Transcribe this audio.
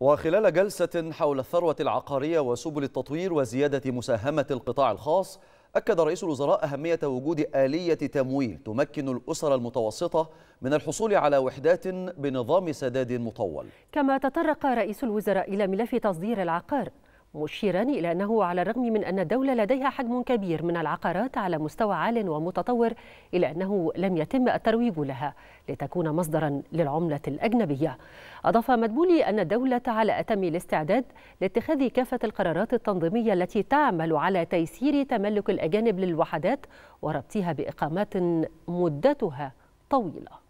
وخلال جلسة حول الثروة العقارية وسبل التطوير وزيادة مساهمة القطاع الخاص أكد رئيس الوزراء أهمية وجود آلية تمويل تمكن الأسر المتوسطة من الحصول على وحدات بنظام سداد مطول كما تطرق رئيس الوزراء إلى ملف تصدير العقار مشيرا إلى أنه على الرغم من أن الدولة لديها حجم كبير من العقارات على مستوى عال ومتطور إلا أنه لم يتم الترويج لها لتكون مصدرا للعملة الأجنبية أضاف مدبولي أن الدولة على أتم الاستعداد لاتخاذ كافة القرارات التنظيمية التي تعمل على تيسير تملك الأجانب للوحدات وربطها بإقامات مدتها طويله